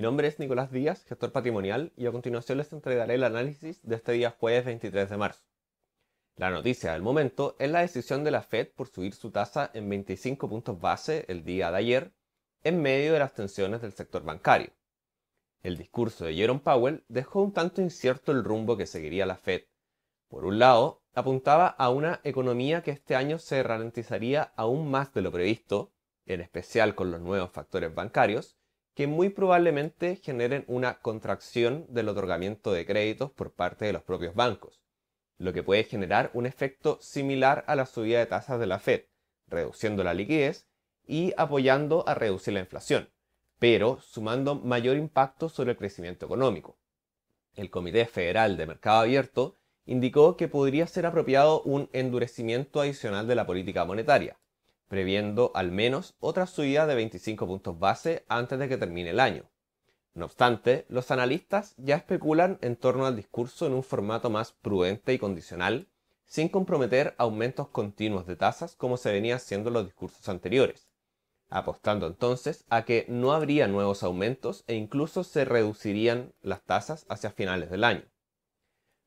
Mi nombre es Nicolás Díaz, gestor patrimonial, y a continuación les entregaré el análisis de este día jueves 23 de marzo. La noticia del momento es la decisión de la Fed por subir su tasa en 25 puntos base el día de ayer, en medio de las tensiones del sector bancario. El discurso de Jerome Powell dejó un tanto incierto el rumbo que seguiría la Fed. Por un lado, apuntaba a una economía que este año se ralentizaría aún más de lo previsto, en especial con los nuevos factores bancarios, que muy probablemente generen una contracción del otorgamiento de créditos por parte de los propios bancos, lo que puede generar un efecto similar a la subida de tasas de la Fed, reduciendo la liquidez y apoyando a reducir la inflación, pero sumando mayor impacto sobre el crecimiento económico. El Comité Federal de Mercado Abierto indicó que podría ser apropiado un endurecimiento adicional de la política monetaria, previendo al menos otra subida de 25 puntos base antes de que termine el año. No obstante, los analistas ya especulan en torno al discurso en un formato más prudente y condicional, sin comprometer aumentos continuos de tasas como se venía haciendo en los discursos anteriores, apostando entonces a que no habría nuevos aumentos e incluso se reducirían las tasas hacia finales del año.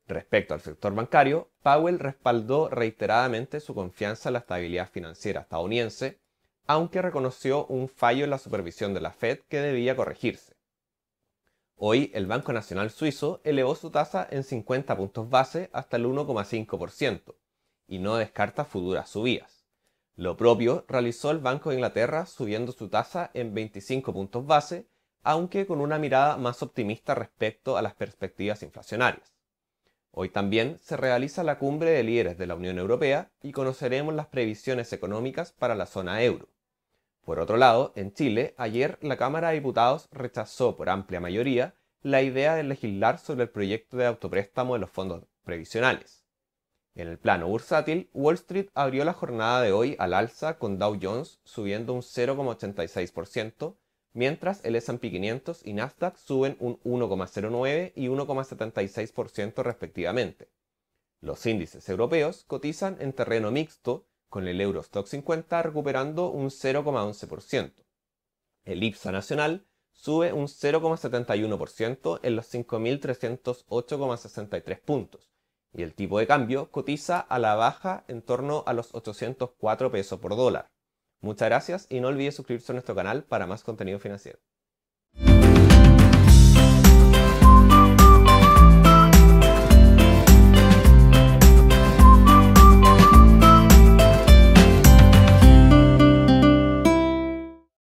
Respecto al sector bancario, Powell respaldó reiteradamente su confianza en la estabilidad financiera estadounidense, aunque reconoció un fallo en la supervisión de la Fed que debía corregirse. Hoy el Banco Nacional Suizo elevó su tasa en 50 puntos base hasta el 1,5% y no descarta futuras subidas. Lo propio realizó el Banco de Inglaterra subiendo su tasa en 25 puntos base, aunque con una mirada más optimista respecto a las perspectivas inflacionarias. Hoy también se realiza la cumbre de líderes de la Unión Europea y conoceremos las previsiones económicas para la zona euro. Por otro lado, en Chile, ayer la Cámara de Diputados rechazó por amplia mayoría la idea de legislar sobre el proyecto de autopréstamo de los fondos previsionales. En el plano bursátil, Wall Street abrió la jornada de hoy al alza con Dow Jones subiendo un 0,86%, mientras el S&P 500 y Nasdaq suben un 1,09 y 1,76% respectivamente. Los índices europeos cotizan en terreno mixto, con el Eurostock 50 recuperando un 0,11%. El IPSA nacional sube un 0,71% en los 5.308,63 puntos y el tipo de cambio cotiza a la baja en torno a los 804 pesos por dólar. Muchas gracias y no olvides suscribirse a nuestro canal para más contenido financiero.